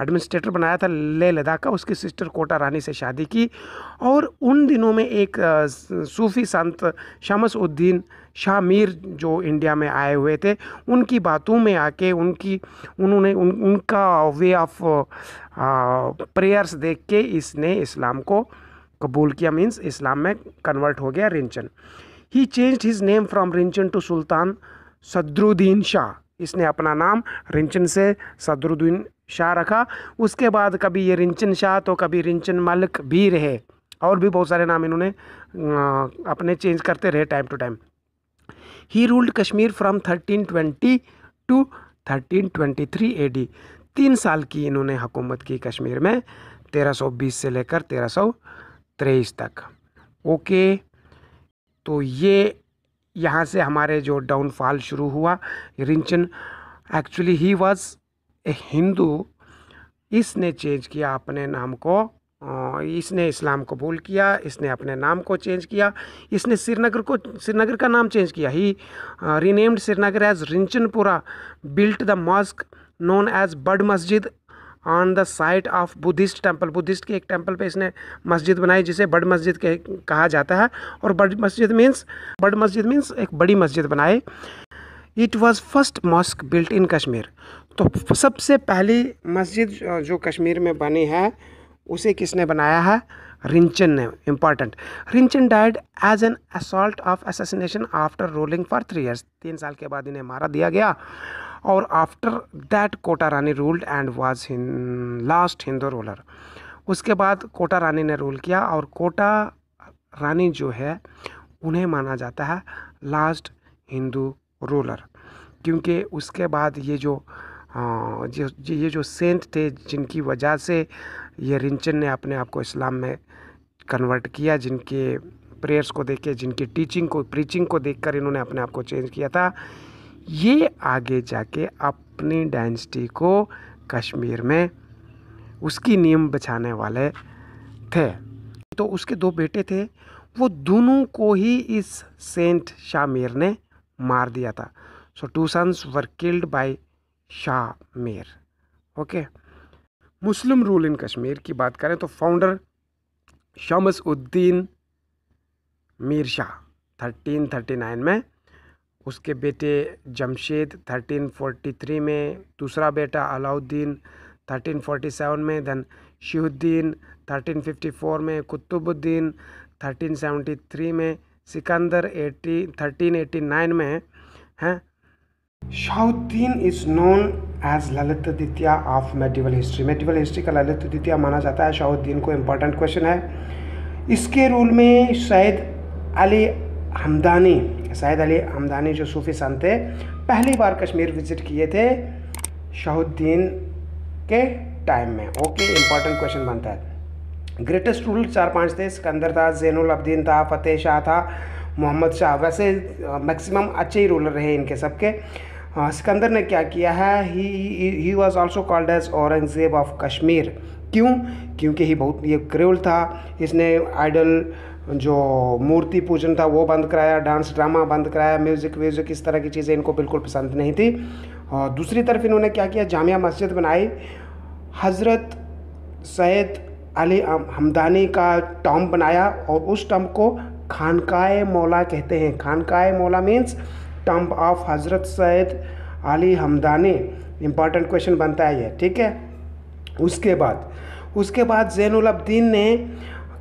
एडमिनिस्ट्रेटर बनाया था लेह लद्दाख का उसकी सिस्टर कोटा रानी से शादी की और उन दिनों में एक सूफ़ी संत शमस उद्दीन शाह मीर जो इंडिया में आए हुए थे उनकी बातों में आके उनकी उन्होंने उन, उनका वे ऑफ प्रेयर्स देख के इसने इस्लाम को कबूल किया मीन्स इस्लाम में कन्वर्ट हो गया Rinchan he change his name from Rinchan to Sultan Sadruddin Shah इसने अपना नाम रिंचन से सदरुद्दीन शाह रखा उसके बाद कभी ये रिंचन शाह तो कभी रिंचन मलिक भी रहे और भी बहुत सारे नाम इन्होंने अपने चेंज करते रहे time to time he ruled Kashmir from 1320 to A D तीन साल की इन्होंने हुकूमत की कश्मीर में 1320 से लेकर सौ तेईस तक ओके तो ये यहाँ से हमारे जो डाउनफॉल शुरू हुआ Rinchan actually he was a Hindu इसने चेंज किया अपने नाम को इसने इस्लाम कबूल किया इसने अपने नाम को चेंज किया इसने श्रीनगर को श्रीनगर का नाम चेंज किया he renamed Srinagar as Rinchanpura built the mosque known as Bud Masjid on the site of Buddhist temple Buddhist के एक टेम्पल पे इसने मस्जिद बनाई जिसे बड़ मस्जिद के कहा जाता है और बड़ मस्जिद मीन्स बड़ मस्जिद मीन्स एक बड़ी मस्जिद बनाई it was first mosque built in Kashmir तो सबसे पहली मस्जिद जो कश्मीर में बनी है उसे किसने बनाया है रिंचन ने important Rinchan died as an assault of assassination after ruling for three years तीन साल के बाद इन्हें मारा दिया गया और after that Kota Rani ruled and was last Hindu ruler उसके बाद कोटा रानी ने रूल किया और कोटा रानी जो है उन्हें माना जाता है लास्ट हिंदू रूलर क्योंकि उसके बाद ये जो जो ये जो सेंट थे जिनकी वजह से ये रिंचन ने अपने आप को इस्लाम में कन्वर्ट किया जिनके प्रेयर्स को देख के जिनकी टीचिंग को प्रीचिंग को देखकर इन्होंने अपने आप को चेंज किया था ये आगे जाके अपनी डायनेस्टी को कश्मीर में उसकी नियम बचाने वाले थे तो उसके दो बेटे थे वो दोनों को ही इस सेंट शाह ने मार दिया था so two sons were killed by Shah okay Muslim rule in Kashmir की बात करें तो founder Shams uddin Mir Shah thirteen thirty nine में उसके बेटे जमशेद 1343 में दूसरा बेटा अलाउद्दीन 1347 में धन शिहुद्दीन 1354 में कुतुबुद्दीन 1373 में सिकंदर एटी 1389 में हैं Shahuddin is known as Lalitaditya of medieval history medieval history का ललित द्वितिया माना जाता है शाहुद्दीन को इम्पोर्टेंट क्वेश्चन है इसके रूल में शायद अली हमदानी सैद अली हमदानी जो सूफ़ी सन थे पहली बार कश्मीर विज़िट किए थे शाहुद्दीन के टाइम में ओके इम्पॉर्टेंट क्वेश्चन बनता है ग्रेटेस्ट रूल चार पांच थे सिकंदर था जैनुल अब्दीन था फतेह शाह था मोहम्मद शाह वैसे मैक्सिमम अच्छे ही रूलर रहे इनके सबके सिकंदर ने क्या किया है he was also called as Aurangzeb of Kashmir क्यों क्योंकि ही बहुत ये क्रूल था इसने आइडल जो मूर्ति पूजन था वो बंद कराया डांस ड्रामा बंद कराया म्यूज़िक व्यूज़िक इस तरह की चीज़ें इनको बिल्कुल पसंद नहीं थी और दूसरी तरफ इन्होंने क्या किया जामिया मस्जिद बनाई हज़रत सैद अली हमदानी का टॉम बनाया और उस टॉम को खानकाए मौला कहते हैं खानकाए मौला means tomb of Hazrat Syed Ali Hamdani important question बनता है ये ठीक है उसके बाद उसके बाद जैनुलब्दीन ने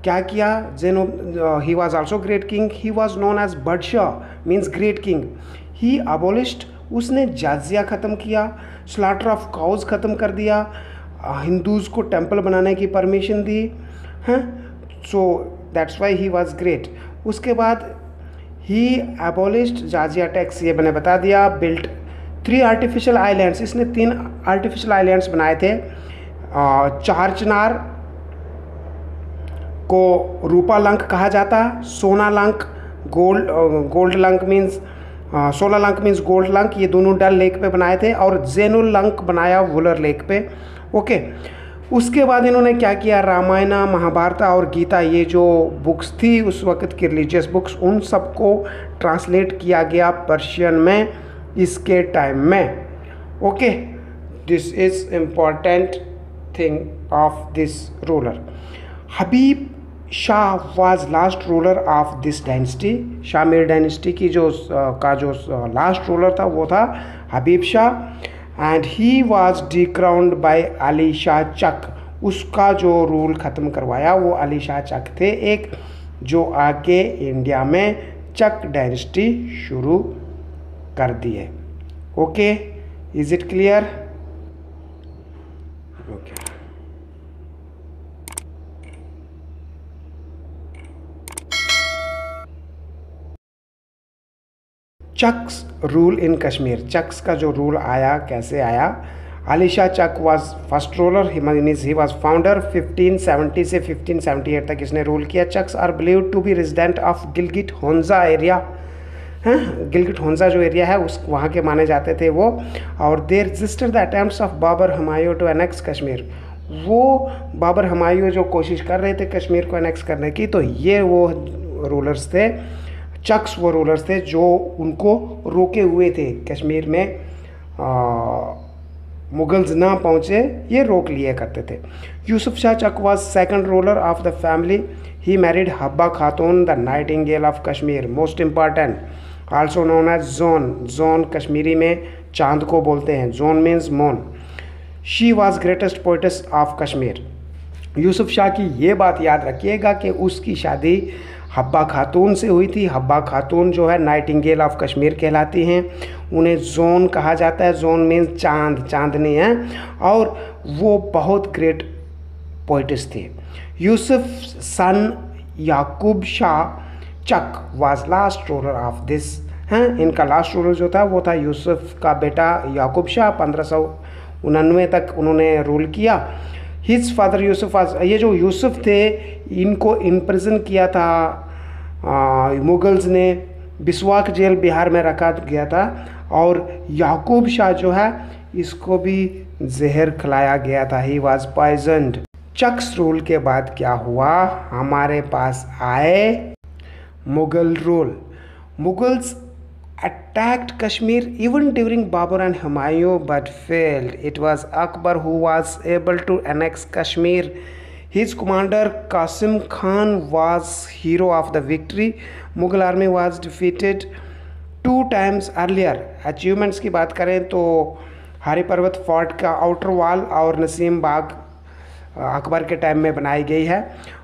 क्या किया जेनो he was also great king he was known as Budshah means great king he abolished उसने जाजिया ख़त्म किया स्लाटर ऑफ काउज ख़त्म कर दिया हिंदूज़ uh, को टेम्पल बनाने की परमिशन दी हैं so that's why he was great उसके बाद ही एबोलिस्ट जाजिया टैक्स ये मैंने बता दिया बिल्ट थ्री आर्टिफिशियल आइलैंड्स इसने तीन आर्टिफिशियल आइलैंड्स बनाए थे uh, चार चिनार को रूपा लंक कहा जाता है Sona Lank gold gold Lank means Sola Lank means gold लंक ये दोनों डल लेक पे बनाए थे और जेनो लंक बनाया वुलर लेक पे ओके उसके बाद इन्होंने क्या किया रामायणा महाभारता और गीता ये जो बुक्स थी उस वक्त की रिलीजियस बुक्स उन सबको ट्रांसलेट किया गया पर्शियन में इसके टाइम में okay this is important thing of this ruler Habib Shah was last ruler of this dynasty Shamir dynasty की जो का जो लास्ट रूलर था वो था Habib Shah and he was decrowned by Ali Shah Chak उसका जो रूल ख़त्म करवाया वो अली शाह चक थे एक जो आके इंडिया में चक डायनेस्टी शुरू कर दी है okay is it clear Chaks rule in Kashmir Chaks का जो रूल आया कैसे आया Ali Shah Chak was first ruler means he was founder 1570 से 1578 तक इसने रूल किया Chaks are believe to be resident of Gilgit Hunza area हैं गिलगिट होन्जा जो एरिया है उस वहाँ के माने जाते थे वो और they resisted the attempt of Babur Humayun to annex Kashmir वो बाबर हमायू जो कोशिश कर रहे थे कश्मीर को एनेक्स करने की तो ये वो रूलर्स थे चक्स व रोलर्स थे जो उनको रोके हुए थे कश्मीर में आ, मुगल्स ना पहुँचे ये रोक लिया करते थे Yusuf Shah Chak was second ruler of the family he married Habba Khatoon the nightingale of Kashmir most important also known as Zoon Zoon Kashmiri में चांद को बोलते हैं Zoon means moon she was greatest poets of Kashmir Yusuf Shah की ये बात याद रखिएगा कि उसकी शादी हब्बा खातून से हुई थी हब्बा खातून जो है नाइटिंगेल ऑफ कश्मीर कहलाती हैं उन्हें जोन कहा जाता है जोन मीन्स चांद चांदनी है और वो बहुत ग्रेट पोइटिस थे Yusuf son Yaqub Shah Chak was last ruler of this हैं इनका लास्ट रूलर जो था वो था यूसुफ का बेटा याकूब शाह पंद्रह सौ उनानवे तक उन्होंने रूल किया हिज फादर यूसुफ आज ये जो यूसुफ थे इनको इम्प्रजन किया था मुगल्स ने बिस्वाक जेल बिहार में रखा गया था और याकूब शाह जो है इसको भी जहर खिलाया गया था he was poisoned Chaks rule के बाद क्या हुआ हमारे पास आए Mughal rule Mughals attacked Kashmir even during Babur and Humayun but failed. It was Akbar who was able to annex Kashmir. His commander Qasim Khan was hero of the victory. Mughal army was defeated two times earlier. Achievements की बात करें तो हरी पर्वत फोर्ट का आउटर वाल और नसीम बाग अकबर के टाइम में बनाई गई है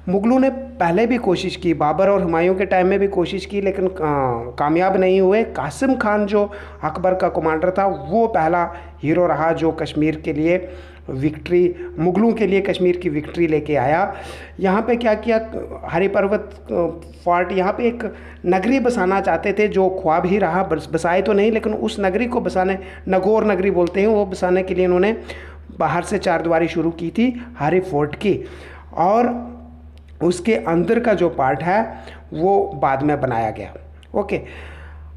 मुगलों ने पहले भी कोशिश की बाबर और हुमायूं के टाइम में भी कोशिश की लेकिन कामयाब नहीं हुए कासिम खान जो अकबर का कमांडर था वो पहला हीरो रहा जो कश्मीर के लिए विक्ट्री मुग़लों के लिए कश्मीर की विक्ट्री लेके आया यहाँ पे क्या किया हरी पर्वत फोर्ट यहाँ पे एक नगरी बसाना चाहते थे जो ख्वाब ही रहा बसाए तो नहीं लेकिन उस नगरी को बसाने नगोर नगरी बोलते हैं वो बसाने के लिए उन्होंने बाहर से चारदारी शुरू की थी हरी फोर्ट की और उसके अंदर का जो पार्ट है वो बाद में बनाया गया okay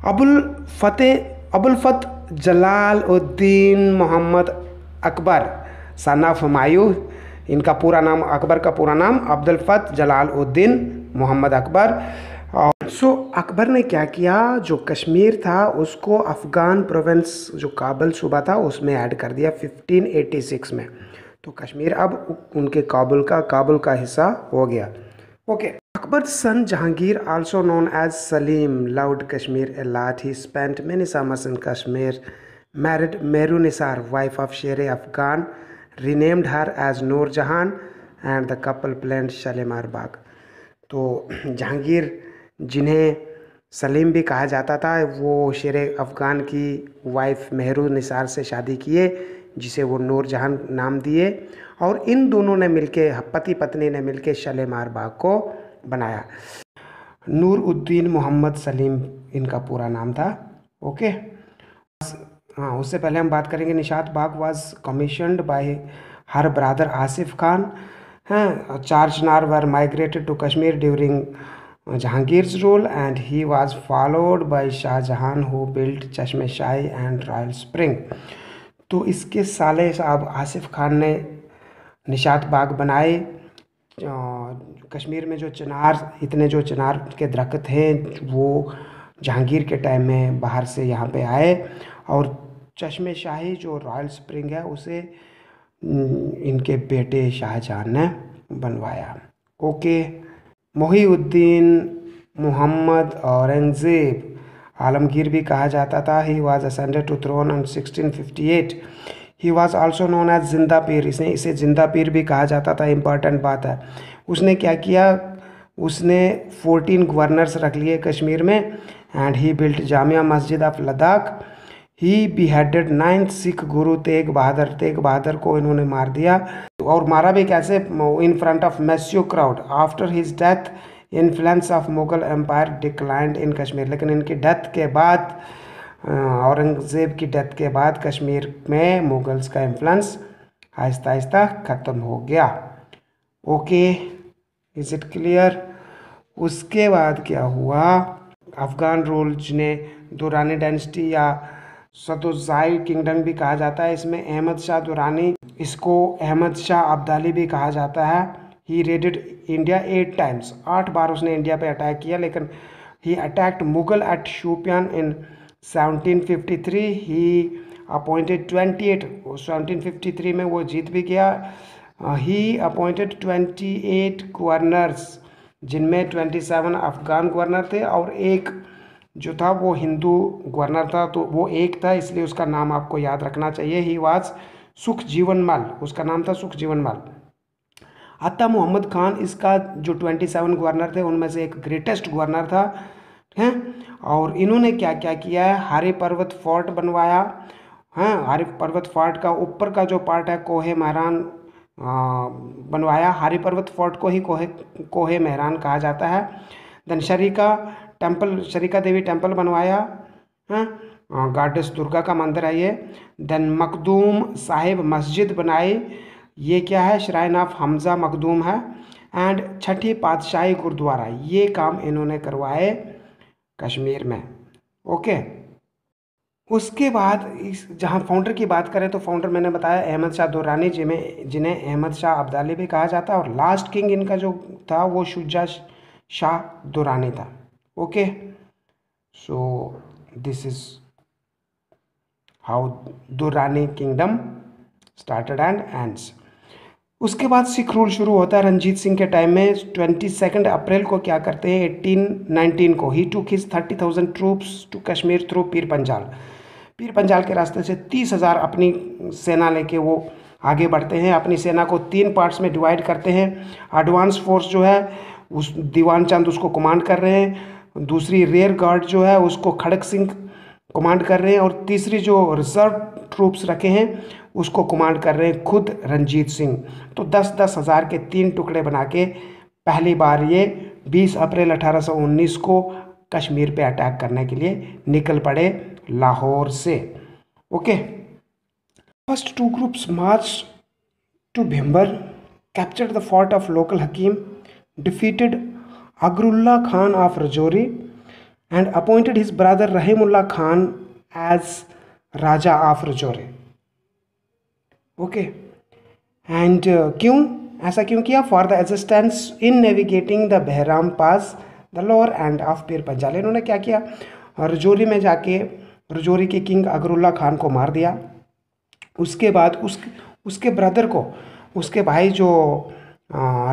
Abul Fateh Abul Fath Jalal Uddin Mohammad Akbar son of इनका पूरा नाम अकबर का पूरा नाम अब्दुल फत जलाल उद्दीन मोहम्मद अकबर और सो अकबर ने क्या किया जो कश्मीर था उसको अफ़गान प्रोविंस जो काबल सूबा था उसमें ऐड कर दिया 1586 में तो कश्मीर अब उनके काबुल का काबुल का हिस्सा हो गया okay Akbar son Jahangir also known as Salim laud Kashmir a lot he spent many summers in Kashmir married Mehrun Nisa wife of Sher Afghan renamed her as Noor Jahan and the couple plan Shalimar Bagh तो जहांगीर जिन्हें सलीम भी कहा जाता था वो शेर अफगान की वाइफ मेहरू निसार से शादी किए जिसे वो नूरजहान नाम दिए और इन दोनों ने मिलके पति पत्नी ने मिलके शलेमार बाग को बनाया नूरउद्दीन मोहम्मद सलीम इनका पूरा नाम था ओके हाँ उससे पहले हम बात करेंगे Nishat Bagh was commissioned by her brother Asif Khan हैं हाँ, Char Chinar were migrated to Kashmir during Jahangir rule and he was followed by Shahjahan who built Chashme Shahi and royal spring तो इसके साले साहब आसिफ खान ने निशात बाग बनाए कश्मीर में जो चनार इतने जो चनार के दरख्त हैं वो जहांगीर के टाइम में बाहर से यहाँ पे आए और चश्मे शाही जो रॉयल स्प्रिंग है उसे इनके बेटे शाहजहां ने बनवाया ओके मोहीउद्दीन मोहम्मद औरंगज़ेब आलमगीर भी कहा जाता था he was ascended to throne on 1658 he was also known as Zinda Pir इसने इसे जिंदा पीर भी कहा जाता था इम्पॉर्टेंट बात है उसने क्या किया उसने 14 गवर्नर्स रख लिए कश्मीर में and he built Jamia Masjid of Ladakh he beheaded ninth Sikh guru Tegh बहादुर तेग बहादुर को इन्होंने मार दिया और मारा भी कैसे in front of massive crowd after his death influence of Mughal empire declined in Kashmir लेकिन इनकी डेथ के बाद औरंगज़ेब की डेथ के बाद कश्मीर में मुग़ल्स का इन्फ्लुएंस आहिस्ता आहिस्ता ख़त्म हो गया ओके इज़ इट क्लियर उसके बाद क्या हुआ अफ़गान रूल जिन्हें दुरानी डेंसिटी या सदुजाई किंगडम भी कहा जाता है इसमें अहमद शाह दुरानी इसको अहमद शाह अब्दाली भी कहा जाता है he raided India eight times आठ बार उसने इंडिया पे अटैक किया लेकिन he attacked Mughal at Shopian in 1753 he appointed 28 1753 में वो जीत भी गया ही अपॉइंटेड 28 गवर्नर्स जिनमें 27 अफगान गवर्नर थे और एक जो था वो हिंदू गवर्नर था तो वो एक था इसलिए उसका नाम आपको याद रखना चाहिए ही वाज सुख जीवन माल उसका नाम था सुख जीवन माल अता मोहम्मद खान इसका जो ट्वेंटी सेवन गवर्नर थे उनमें से एक ग्रेटेस्ट गवर्नर था हैं और इन्होंने क्या क्या किया है हरे पर्वत फोर्ट बनवाया हैं हरे पर्वत फोर्ट का ऊपर का जो पार्ट है कोहे महरान बनवाया हरे पर्वत फोर्ट को ही कोहे कोहे मेहरान कहा जाता है then Sharika temple Sharika Devi temple बनवाया हैं गाडस दुर्गा का मंदिर है ये देन मखदूम साहिब मस्जिद बनाई ये क्या है श्राइन ऑफ हमज़ा मखदूम है एंड छठी पातशाही गुरुद्वारा ये काम इन्होंने करवाए कश्मीर में ओके उसके बाद इस जहाँ फाउंडर की बात करें तो फाउंडर मैंने बताया अहमद शाह दुरानी जिन्हें जिन्हें अहमद शाह अब्दाली भी कहा जाता है और लास्ट किंग इनका जो था वो शुजा शाह दुरानी था okay so this is how Durrani kingdom started and ends उसके बाद सिख रूल शुरू होता है रंजीत सिंह के टाइम में ट्वेंटी सेकेंड अप्रैल को क्या करते हैं एट्टीन नाइनटीन को he to his thirty thousand troops to Kashmir through Pir Panjal पीर पंजाल के रास्ते से तीस हज़ार अपनी सेना लेके वो आगे बढ़ते हैं अपनी सेना को तीन पार्ट्स में डिवाइड करते हैं एडवांस फोर्स जो है उस दीवान चंद उसको कमांड कर रहे हैं दूसरी रेयर गार्ड जो है उसको खड़ग सिंह कमांड कर रहे हैं और तीसरी जो रिजर्व ट्रूप्स रखे हैं उसको कमांड कर रहे हैं खुद रंजीत सिंह तो दस दस हज़ार के तीन टुकड़े बना के पहली बार ये 20 अप्रैल 1819 को कश्मीर पे अटैक करने के लिए निकल पड़े लाहौर से okay first two groups march to Bhimber capture the fort of local हकीम defeated Agharullah Khan of Rajouri and appointed his brother Rahimullah Khan as Raja of Rajore. Okay and क्यों ऐसा क्यों किया for the assistance in navigating the Bahram pass the lower end of Pir Panjal इन्होंने क्या किया रजौरी में जाके रजौरी के किंग अगरुल्ला खान को मार दिया उसके बाद उस उसके ब्रदर को उसके भाई जो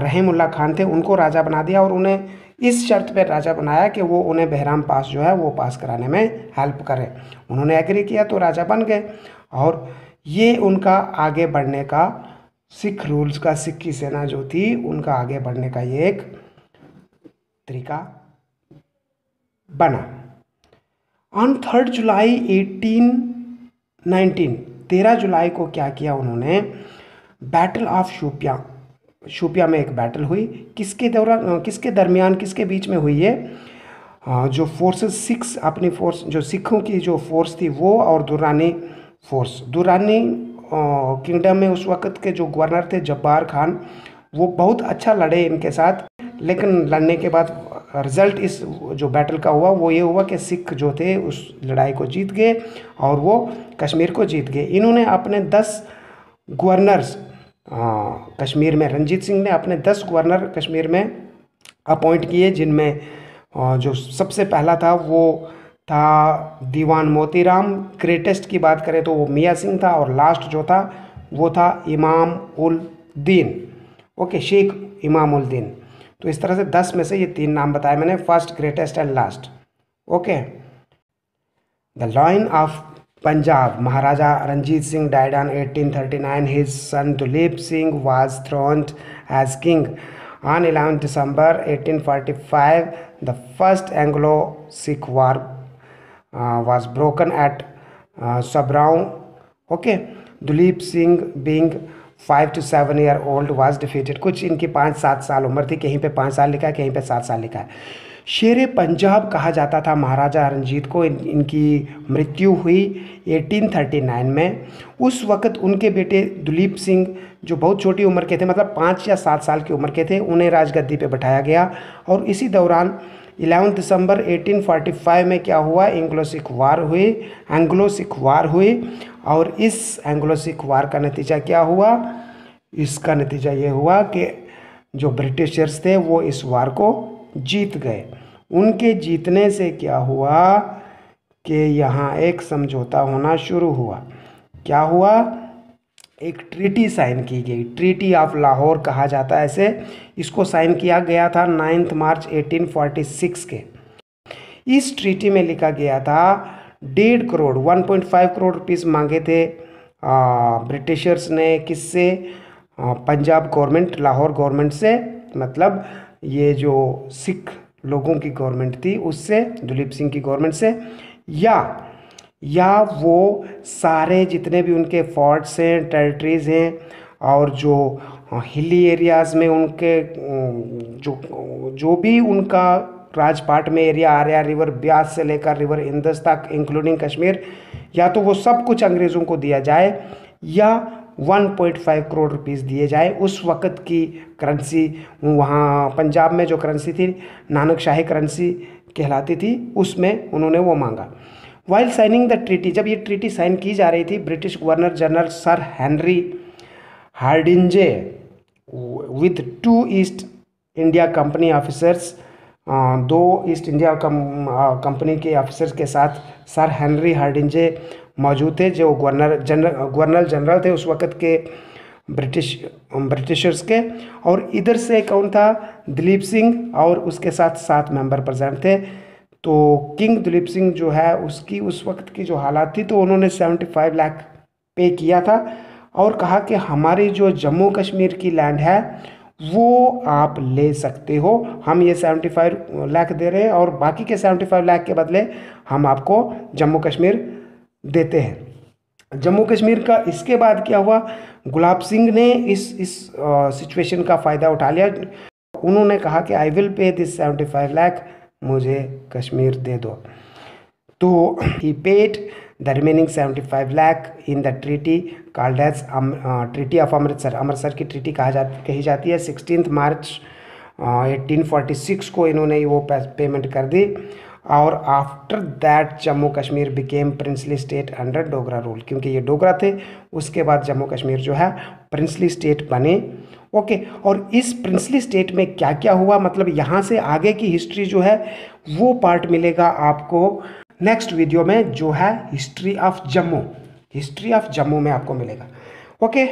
रहीमुल्ला खान थे उनको राजा बना दिया और उन्हें इस शर्त पर राजा बनाया कि वो उन्हें बहराम पास जो है वो पास कराने में हेल्प करें उन्होंने एग्री किया तो राजा बन गए और ये उनका आगे बढ़ने का सिख रूल्स का सिख की सेना जो थी उनका आगे बढ़ने का ये एक तरीका बना on third July eighteen nineteen तेरह जुलाई को क्या किया उन्होंने बैटल ऑफ शोपिया शोपिया में एक बैटल हुई किसके दौरान किसके दरमियान किसके बीच में हुई है जो फोर्सेस सिक्स अपनी फोर्स जो सिखों की जो फोर्स थी वो और दुरानी फोर्स दुरानी किंगडम में उस वक्त के जो गवर्नर थे जब्बार खान वो बहुत अच्छा लड़े इनके साथ लेकिन लड़ने के बाद रिज़ल्ट इस जो बैटल का हुआ वो ये हुआ कि सिख जो थे उस लड़ाई को जीत गए और वो कश्मीर को जीत गए इन्होंने अपने दस गवर्नर्स हाँ, कश्मीर में रंजीत सिंह ने अपने दस गवर्नर कश्मीर में अपॉइंट किए जिनमें जो सबसे पहला था वो था दीवान मोतीराम ग्रेटेस्ट की बात करें तो वो मियाँ सिंह था और लास्ट जो था वो था इमाम उल दीन ओके शेख इमाम उल दीन तो इस तरह से दस में से ये तीन नाम बताए मैंने first greatest and last okay the line of Punjab Maharaja Ranjit Singh died on nine his son Dilip Singh was throned as king on eleven December eighteen forty five the first Anglo Sikh war was broken at Sobraon okay Dilip Singh being five to seven year old was defeated कुछ इनकी पाँच सात साल उम्र थी कहीं पे पाँच साल लिखा है कहीं पे सात साल लिखा है शेर पंजाब कहा जाता था महाराजा रंजीत को इन, इनकी मृत्यु हुई 1839 में उस वक़्त उनके बेटे दुलीप सिंह जो बहुत छोटी उम्र के थे मतलब पाँच या सात साल की उम्र के थे उन्हें राजगद्दी पर बैठाया गया और इसी दौरान 11 दिसंबर 1845 में क्या हुआ एंग्लो सिख वार हुई एंग्लो सिख वार हुई और इस एंग्लो सिख वार का नतीजा क्या हुआ इसका नतीजा ये हुआ कि जो ब्रिटिशर्स थे वो इस वार को जीत गए उनके जीतने से क्या हुआ कि यहाँ एक समझौता होना शुरू हुआ क्या हुआ एक ट्रीटी साइन की गई ट्रीटी ऑफ लाहौर कहा जाता है ऐसे इसको साइन किया गया था नाइन्थ मार्च 1846 के इस ट्रीटी में लिखा गया था डेढ़ करोड़ 1.5 करोड़ रुपीस मांगे थे ब्रिटिशर्स ने किससे पंजाब गवर्नमेंट लाहौर गवर्नमेंट से मतलब ये जो सिख लोगों की गवर्नमेंट थी उससे दुलीप सिंह की गवर्नमेंट से या या वो सारे जितने भी उनके फोर्ट्स हैं टेरिटरीज़ हैं और जो हिली एरियाज़ में उनके जो जो भी उनका राजपाट में एरिया आ रहा रिवर ब्यास से लेकर रिवर इंदस तक इंक्लूडिंग कश्मीर या तो वो सब कुछ अंग्रेज़ों को दिया जाए या 1.5 करोड़ रुपीस दिए जाए उस वक़्त की करेंसी वहाँ पंजाब में जो करेंसी थी नानक शाही करेंसी कहलाती थी उसमें उन्होंने वो मांगा वाइल साइनिंग द ट्रीटी जब ये ट्रीटी साइन की जा रही थी British governor general sir Henry Hardinge with two East India company officers दो ईस्ट इंडिया कंपनी के ऑफिसर्स के साथ सर हेनरी हार्डिंजे मौजूद थे जो गवर्नर जनरल गवर्नर जनरल थे उस वक़्त के ब्रिटिश ब्रिटिशर्स के और इधर से कौन था दिलीप सिंह और उसके साथ सात मेंबर प्रेजेंट थे तो किंग दिलीप सिंह जो है उसकी उस वक्त की जो हालात थी तो उन्होंने सेवेंटी फाइव लाख पे किया था और कहा कि हमारी जो जम्मू कश्मीर की लैंड है वो आप ले सकते हो हम ये सेवेंटी फाइव लाख दे रहे हैं और बाकी के सेवेंटी फाइव लाख के बदले हम आपको जम्मू कश्मीर देते हैं जम्मू कश्मीर का इसके बाद क्या हुआ गुलाब सिंह ने इस इस सिचुएशन का फ़ायदा उठा लिया उन्होंने कहा कि I will pay this seventy five lakh मुझे कश्मीर दे दो तो he paid the remaining seventy five lakh in the treaty called as treaty of Amritsar Amritsar की ट्रीटी कहा जा कही जाती है sixteen March eighteen forty six को इन्होंने वो पेमेंट कर दी और after that Jammu Kashmir became princely state under Dogra rule क्योंकि ये डोगरा थे उसके बाद जम्मू कश्मीर जो है प्रिंसली स्टेट बने ओके okay, और इस प्रिंसली स्टेट में क्या क्या हुआ मतलब यहाँ से आगे की हिस्ट्री जो है वो पार्ट मिलेगा आपको नेक्स्ट वीडियो में जो है history of Jammu history of Jammu में आपको मिलेगा ओके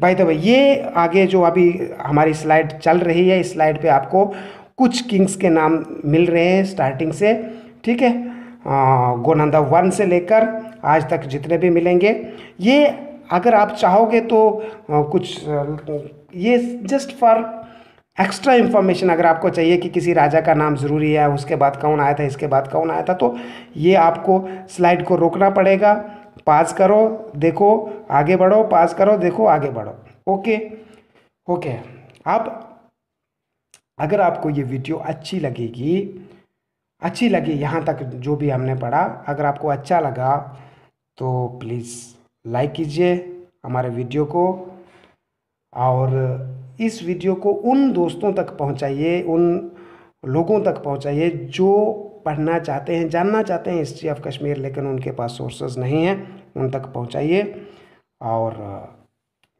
बाय द वे ये आगे जो अभी हमारी स्लाइड चल रही है इस स्लाइड पे आपको कुछ किंग्स के नाम मिल रहे हैं स्टार्टिंग से ठीक है गोनंदा वन से लेकर आज तक जितने भी मिलेंगे ये अगर आप चाहोगे तो कुछ ये जस्ट फॉर एक्स्ट्रा इन्फॉर्मेशन अगर आपको चाहिए कि किसी राजा का नाम ज़रूरी है उसके बाद कौन आया था इसके बाद कौन आया था तो ये आपको स्लाइड को रोकना पड़ेगा पास करो देखो आगे बढ़ो पास करो देखो आगे बढ़ो ओके ओके अब अगर आपको ये वीडियो अच्छी लगेगी अच्छी लगी यहाँ तक जो भी हमने पढ़ा अगर आपको अच्छा लगा तो प्लीज़ लाइक कीजिए हमारे वीडियो को और इस वीडियो को उन दोस्तों तक पहुँचाइए उन लोगों तक पहुँचाइए जो पढ़ना चाहते हैं जानना चाहते हैं हिस्ट्री ऑफ कश्मीर लेकिन उनके पास सोर्सेज नहीं हैं उन तक पहुँचाइए और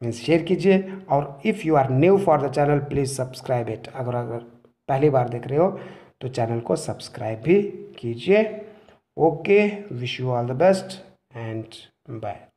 मीन्स शेयर कीजिए और if you are new for the channel please subscribe it अगर अगर पहली बार देख रहे हो तो चैनल को सब्सक्राइब भी कीजिए okay wish you all the best and bye